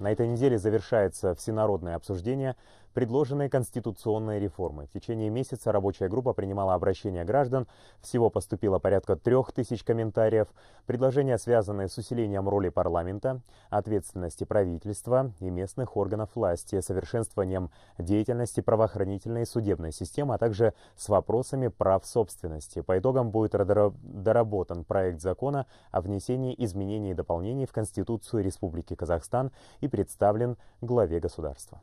На этой неделе завершается всенародное обсуждение предложенные конституционные реформы. В течение месяца рабочая группа принимала обращения граждан, всего поступило порядка трех тысяч комментариев, предложения, связанные с усилением роли парламента, ответственности правительства и местных органов власти, совершенствованием деятельности правоохранительной и судебной системы, а также с вопросами прав собственности. По итогам будет доработан проект закона о внесении изменений и дополнений в Конституцию Республики Казахстан и представлен главе государства.